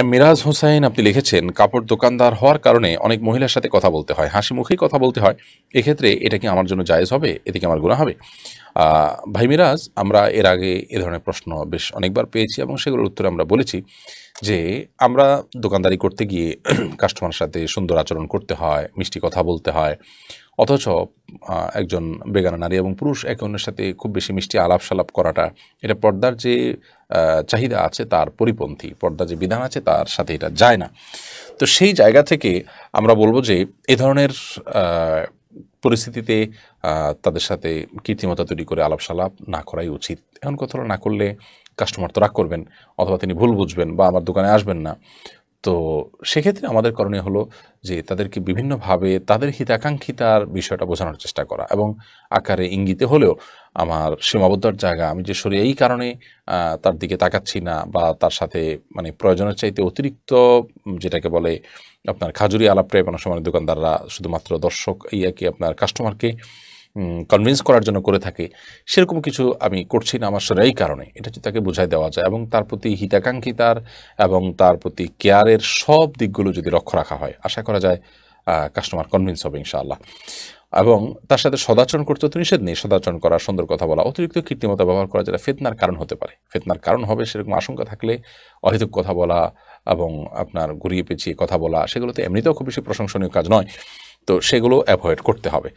M Miraj Hossain আপনি লিখেছেন কাপড় দোকানদার হওয়ার কারণে অনেক মহিলার সাথে কথা বলতে হয় হাসি মুখেই কথা বলতে হয় এক্ষেত্রে এটা কি আমার জন্য জায়েজ হবে এদিকে আমার গুণা হবে ভাই মিরাজ আমরা এর আগে এ ধরনের প্রশ্ন বেশ অনেকবার পেয়েছি এবং সেগুলোর উত্তরে আমরা বলেছি যে আমরা দোকানদারি করতে গিয়ে কাস্টমারের সাথে সুন্দর আচরণ করতে হয় মিষ্টি কথা বলতে হয় অথচ একজন বেগানা নারী এবং পুরুষ একে অন্যের সাথে খুব বেশি মিষ্টি আলাপ সালাপ করাটা এটা পর্দার যে চাহিদা আছে তার পরিপন্থী পর্দার যে বিধান আছে তার সাথে এটা যায় না তো সেই জায়গা থেকে আমরা বলবো যে এ ধরনের পরিস্থিতিতে তাদের সাথে কীর্তিমতা তৈরি করে আলাপসালাপ না করাই উচিত এমন কথা না করলে কাস্টমার তো রাগ করবেন অথবা তিনি ভুল বুঝবেন বা আমার দোকানে আসবেন না তো সেক্ষেত্রে আমাদের করণীয় হলো যে তাদেরকে বিভিন্নভাবে তাদের হিতাকাঙ্ক্ষিতার বিষয়টা বোঝানোর চেষ্টা করা এবং আকারে ইঙ্গিতে হলেও আমার সীমাবদ্ধার জায়গা আমি যে শরীর এই কারণে তার দিকে তাকাচ্ছি না বা তার সাথে মানে প্রয়োজনের চাইতে অতিরিক্ত যেটাকে বলে আপনার খাজুরি আলাপটাই অনেক সময় দোকানদাররা শুধুমাত্র দর্শক ইয়াকে আপনার কাস্টমারকে কনভিন্স করার জন্য করে থাকে সেরকম কিছু আমি করছি না আমার সেরাই কারণে এটা যদি তাকে বোঝাই দেওয়া যায় এবং তার প্রতি হিতাকাঙ্ক্ষী তার এবং তার প্রতি কেয়ারের সব দিকগুলো যদি লক্ষ্য রাখা হয় আশা করা যায় কাস্টমার কনভিন্স হবে ইনশাআল্লাহ এবং তার সাথে সদাচরণ করতে তো নিষেধ নেই সদাচরণ করা সুন্দর কথা বলা অতিরিক্ত কৃত্রিমতা ব্যবহার করা যেটা ফেতনার কারণ হতে পারে ফেতনার কারণ হবে সেরকম আশঙ্কা থাকলে অহেতুক কথা বলা এবং আপনার ঘুরিয়ে পেঁচিয়ে কথা বলা সেগুলো তো এমনিতেও খুব বেশি প্রশংসনীয় কাজ নয় তো সেগুলো অ্যাভয়েড করতে হবে